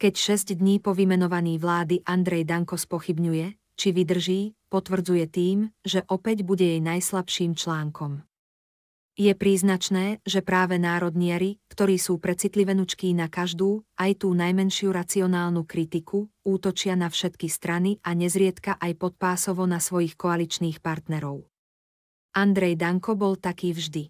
keď 6 dní po vymenovaní vlády Andrej Danko spochybňuje, či vydrží, potvrdzuje tým, že opäť bude jej najslabším článkom. Je príznačné, že práve národniari, ktorí sú precitlivenučkí na každú, aj tú najmenšiu racionálnu kritiku, útočia na všetky strany a nezriedka aj podpásovo na svojich koaličných partnerov. Andrej Danko bol taký vždy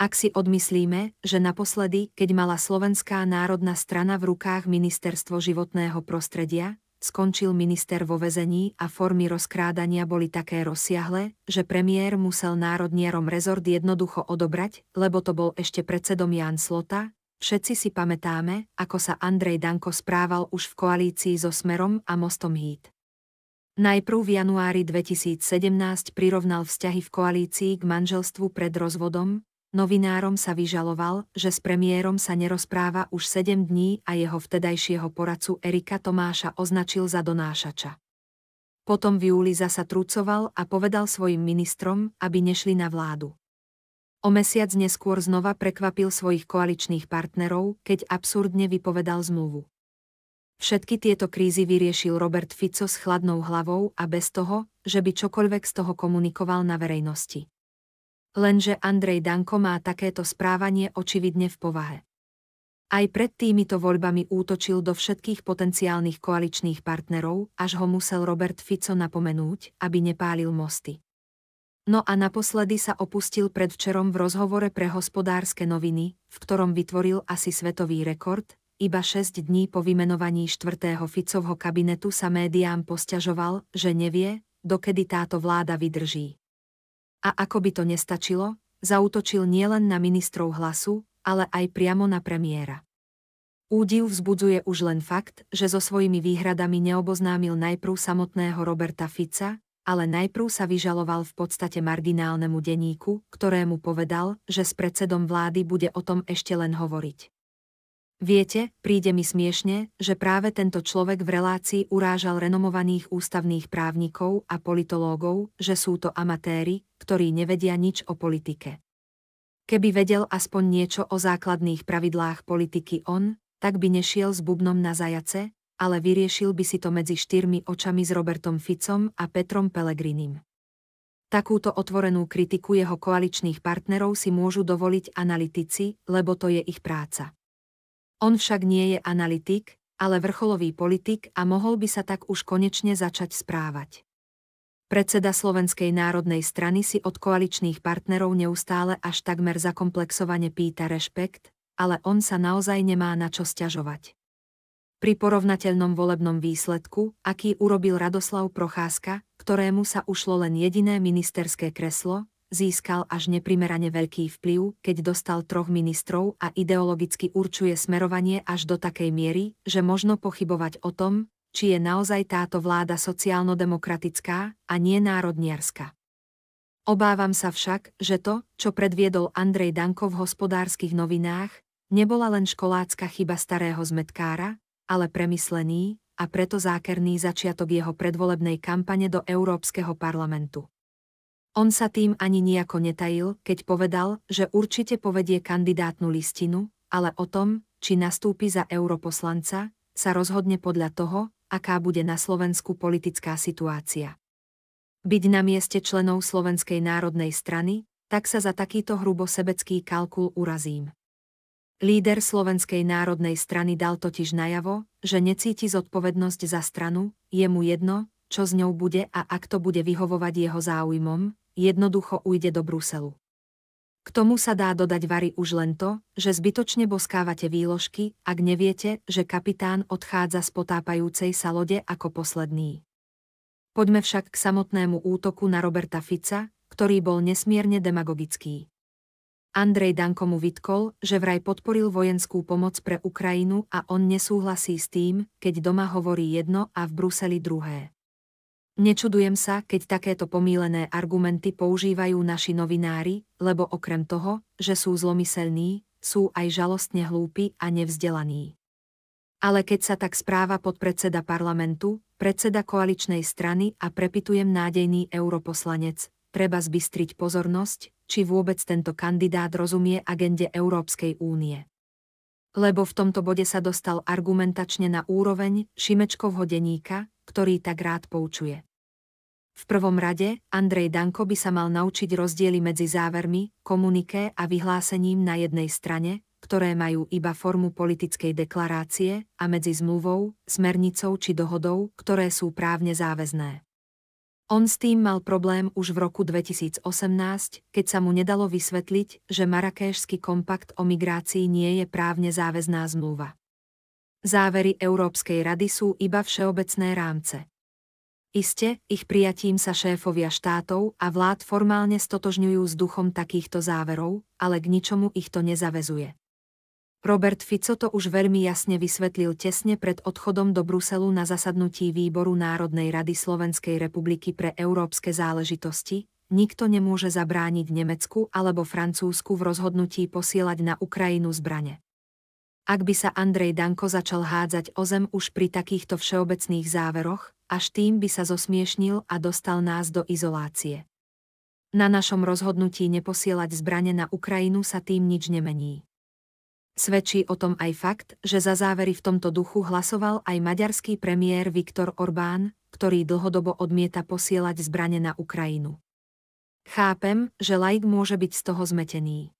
ak si odmyslíme, že naposledy, keď mala Slovenská národná strana v rukách Ministerstvo životného prostredia, skončil minister vo vezení a formy rozkrádania boli také rozsiahle, že premiér musel národniarom rezort jednoducho odobrať, lebo to bol ešte predsedom Ján Slota, všetci si pamätáme, ako sa Andrej Danko správal už v koalícii so Smerom a Mostom Híd. Najprv v januári 2017 prirovnal vzťahy v koalícii k manželstvu pred rozvodom, Novinárom sa vyžaloval, že s premiérom sa nerozpráva už 7 dní a jeho vtedajšieho poradcu Erika Tomáša označil za donášača. Potom v júli zasa trúcoval a povedal svojim ministrom, aby nešli na vládu. O mesiac neskôr znova prekvapil svojich koaličných partnerov, keď absurdne vypovedal zmluvu. Všetky tieto krízy vyriešil Robert Fico s chladnou hlavou a bez toho, že by čokoľvek z toho komunikoval na verejnosti. Lenže Andrej Danko má takéto správanie očividne v povahe. Aj pred týmito voľbami útočil do všetkých potenciálnych koaličných partnerov, až ho musel Robert Fico napomenúť, aby nepálil mosty. No a naposledy sa opustil predvčerom v rozhovore pre hospodárske noviny, v ktorom vytvoril asi svetový rekord, iba 6 dní po vymenovaní 4. Ficovho kabinetu sa médiám posťažoval, že nevie, dokedy táto vláda vydrží. A ako by to nestačilo, zautočil nielen na ministrov hlasu, ale aj priamo na premiéra. Údiv vzbudzuje už len fakt, že so svojimi výhradami neoboznámil najprv samotného Roberta Fica, ale najprv sa vyžaloval v podstate marginálnemu denníku, ktorému povedal, že s predsedom vlády bude o tom ešte len hovoriť. Viete, príde mi smiešne, že práve tento človek v relácii urážal renomovaných ústavných právnikov a politológov, že sú to amatéri, ktorí nevedia nič o politike. Keby vedel aspoň niečo o základných pravidlách politiky on, tak by nešiel s bubnom na zajace, ale vyriešil by si to medzi štyrmi očami s Robertom Ficom a Petrom Pelegrinim. Takúto otvorenú kritiku jeho koaličných partnerov si môžu dovoliť analytici, lebo to je ich práca. On však nie je analytik, ale vrcholový politik a mohol by sa tak už konečne začať správať. Predseda Slovenskej národnej strany si od koaličných partnerov neustále až takmer zakomplexovane pýta rešpekt, ale on sa naozaj nemá na čo sťažovať. Pri porovnateľnom volebnom výsledku, aký urobil Radoslav Procházka, ktorému sa ušlo len jediné ministerské kreslo, získal až neprimerane veľký vplyv, keď dostal troch ministrov a ideologicky určuje smerovanie až do takej miery, že možno pochybovať o tom, či je naozaj táto vláda sociálno-demokratická a nie národniarska. Obávam sa však, že to, čo predviedol Andrej Danko v hospodárskych novinách, nebola len školácka chyba starého zmetkára, ale premyslený a preto zákerný začiatok jeho predvolebnej kampane do Európskeho parlamentu. On sa tým ani nejako netajil, keď povedal, že určite povedie kandidátnu listinu, ale o tom, či nastúpi za europoslanca, sa rozhodne podľa toho, aká bude na Slovensku politická situácia. Byť na mieste členov Slovenskej národnej strany, tak sa za takýto hrubo sebecký kalkul urazím. Líder Slovenskej národnej strany dal totiž najavo, že necíti zodpovednosť za stranu, je mu jedno, čo z ňou bude a ak to bude vyhovovať jeho záujmom, jednoducho ujde do Bruselu. K tomu sa dá dodať vary už len to, že zbytočne boskávate výložky, ak neviete, že kapitán odchádza z potápajúcej sa lode ako posledný. Poďme však k samotnému útoku na Roberta Fica, ktorý bol nesmierne demagogický. Andrej Danko mu vytkol, že vraj podporil vojenskú pomoc pre Ukrajinu a on nesúhlasí s tým, keď doma hovorí jedno a v Bruseli druhé. Nečudujem sa, keď takéto pomílené argumenty používajú naši novinári, lebo okrem toho, že sú zlomyselní, sú aj žalostne hlúpi a nevzdelaní. Ale keď sa tak správa podpredseda parlamentu, predseda koaličnej strany a prepitujem nádejný europoslanec, treba zbystriť pozornosť, či vôbec tento kandidát rozumie agende Európskej únie. Lebo v tomto bode sa dostal argumentačne na úroveň Šimečkovho denníka, ktorý tak rád poučuje. V prvom rade, Andrej Danko by sa mal naučiť rozdiely medzi závermi, komuniké a vyhlásením na jednej strane, ktoré majú iba formu politickej deklarácie, a medzi zmluvou, smernicou či dohodou, ktoré sú právne záväzné. On s tým mal problém už v roku 2018, keď sa mu nedalo vysvetliť, že marakéšský kompakt o migrácii nie je právne záväzná zmluva. Závery Európskej rady sú iba všeobecné rámce. Iste, ich prijatím sa šéfovia štátov a vlád formálne stotožňujú s duchom takýchto záverov, ale k ničomu ich to nezavezuje. Robert Fico to už veľmi jasne vysvetlil tesne pred odchodom do Bruselu na zasadnutí Výboru Národnej rady Slovenskej republiky pre európske záležitosti, nikto nemôže zabrániť Nemecku alebo Francúzsku v rozhodnutí posielať na Ukrajinu zbrane ak by sa Andrej Danko začal hádzať o zem už pri takýchto všeobecných záveroch, až tým by sa zosmiešnil a dostal nás do izolácie. Na našom rozhodnutí neposielať zbrane na Ukrajinu sa tým nič nemení. Svedčí o tom aj fakt, že za závery v tomto duchu hlasoval aj maďarský premiér Viktor Orbán, ktorý dlhodobo odmieta posielať zbrane na Ukrajinu. Chápem, že laik môže byť z toho zmetený.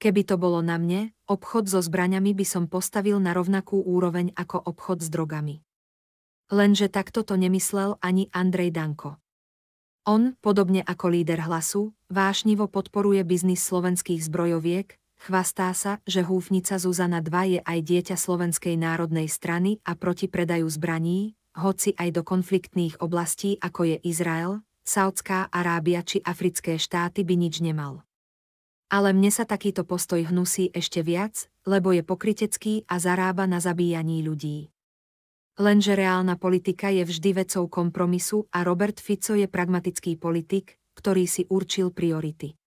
Keby to bolo na mne, obchod so zbraňami by som postavil na rovnakú úroveň ako obchod s drogami. Lenže takto to nemyslel ani Andrej Danko. On, podobne ako líder hlasu, vášnivo podporuje biznis slovenských zbrojoviek, chvastá sa, že húfnica Zuzana 2 je aj dieťa Slovenskej národnej strany a proti predaju zbraní, hoci aj do konfliktných oblastí ako je Izrael, Saudská Arábia či africké štáty by nič nemal ale mne sa takýto postoj hnusí ešte viac, lebo je pokrytecký a zarába na zabíjaní ľudí. Lenže reálna politika je vždy vecou kompromisu a Robert Fico je pragmatický politik, ktorý si určil priority.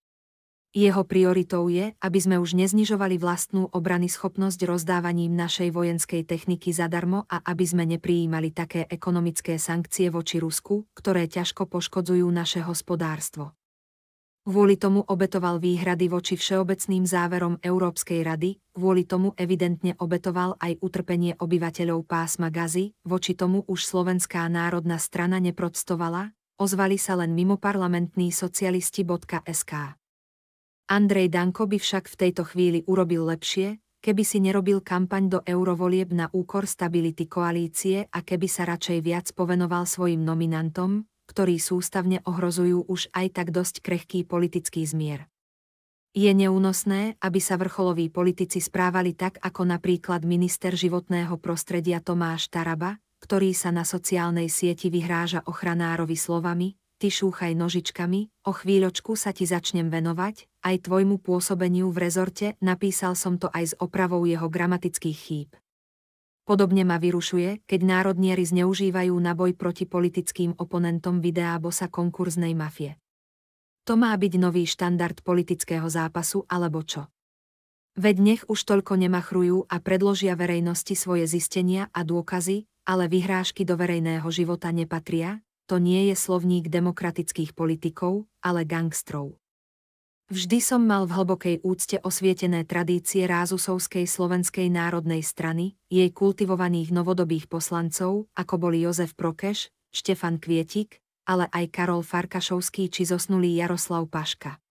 Jeho prioritou je, aby sme už neznižovali vlastnú obrany schopnosť rozdávaním našej vojenskej techniky zadarmo a aby sme neprijímali také ekonomické sankcie voči Rusku, ktoré ťažko poškodzujú naše hospodárstvo. Kvôli tomu obetoval výhrady voči všeobecným záverom Európskej rady, kvôli tomu evidentne obetoval aj utrpenie obyvateľov pásma Gazy, voči tomu už Slovenská národná strana neprotestovala, ozvali sa len mimoparlamentní socialisti.sk. Andrej Danko by však v tejto chvíli urobil lepšie, keby si nerobil kampaň do eurovolieb na úkor stability koalície a keby sa radšej viac povenoval svojim nominantom, ktorí sústavne ohrozujú už aj tak dosť krehký politický zmier. Je neúnosné, aby sa vrcholoví politici správali tak ako napríklad minister životného prostredia Tomáš Taraba, ktorý sa na sociálnej sieti vyhráža ochranárovi slovami, ty šúchaj nožičkami, o chvíľočku sa ti začnem venovať, aj tvojmu pôsobeniu v rezorte, napísal som to aj s opravou jeho gramatických chýb. Podobne ma vyrušuje, keď národnieri zneužívajú na boj proti politickým oponentom videá bosa konkurznej mafie. To má byť nový štandard politického zápasu alebo čo? Veď nech už toľko nemachrujú a predložia verejnosti svoje zistenia a dôkazy, ale vyhrážky do verejného života nepatria, to nie je slovník demokratických politikov, ale gangstrov. Vždy som mal v hlbokej úcte osvietené tradície Rázusovskej slovenskej národnej strany, jej kultivovaných novodobých poslancov, ako boli Jozef Prokeš, Štefan Kvietik, ale aj Karol Farkašovský či zosnulý Jaroslav Paška.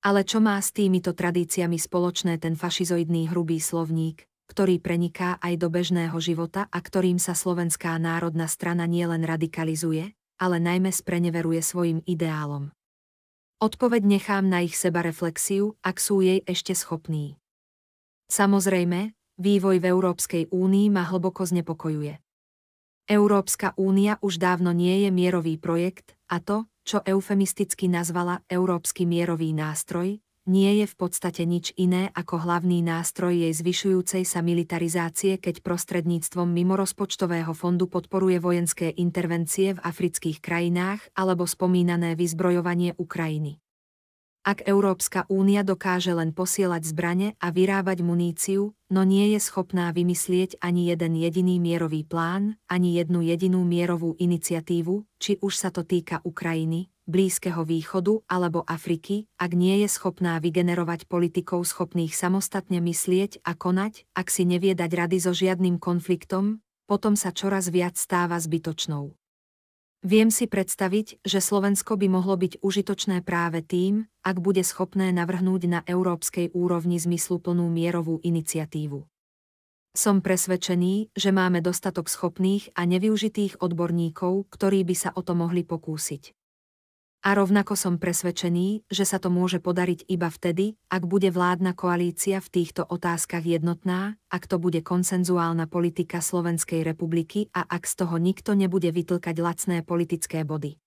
Ale čo má s týmito tradíciami spoločné ten fašizoidný hrubý slovník, ktorý preniká aj do bežného života a ktorým sa Slovenská národná strana nielen radikalizuje, ale najmä spreneveruje svojim ideálom. Odpoveď nechám na ich sebareflexiu, ak sú jej ešte schopní. Samozrejme, vývoj v Európskej únii ma hlboko znepokojuje. Európska únia už dávno nie je mierový projekt a to, čo eufemisticky nazvala Európsky mierový nástroj, nie je v podstate nič iné ako hlavný nástroj jej zvyšujúcej sa militarizácie, keď prostredníctvom mimorozpočtového fondu podporuje vojenské intervencie v afrických krajinách alebo spomínané vyzbrojovanie Ukrajiny. Ak Európska únia dokáže len posielať zbrane a vyrábať muníciu, no nie je schopná vymyslieť ani jeden jediný mierový plán, ani jednu jedinú mierovú iniciatívu, či už sa to týka Ukrajiny, Blízkeho východu alebo Afriky, ak nie je schopná vygenerovať politikov schopných samostatne myslieť a konať, ak si nevie dať rady so žiadnym konfliktom, potom sa čoraz viac stáva zbytočnou. Viem si predstaviť, že Slovensko by mohlo byť užitočné práve tým, ak bude schopné navrhnúť na európskej úrovni zmysluplnú mierovú iniciatívu. Som presvedčený, že máme dostatok schopných a nevyužitých odborníkov, ktorí by sa o to mohli pokúsiť. A rovnako som presvedčený, že sa to môže podariť iba vtedy, ak bude vládna koalícia v týchto otázkach jednotná, ak to bude konsenzuálna politika Slovenskej republiky a ak z toho nikto nebude vytlkať lacné politické body.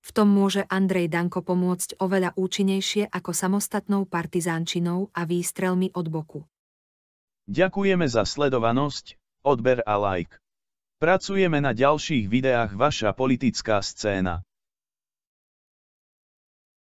V tom môže Andrej Danko pomôcť oveľa účinnejšie ako samostatnou partizánčinou a výstrelmi od boku. Ďakujeme za sledovanosť, odber a like. Pracujeme na ďalších videách Vaša politická scéna.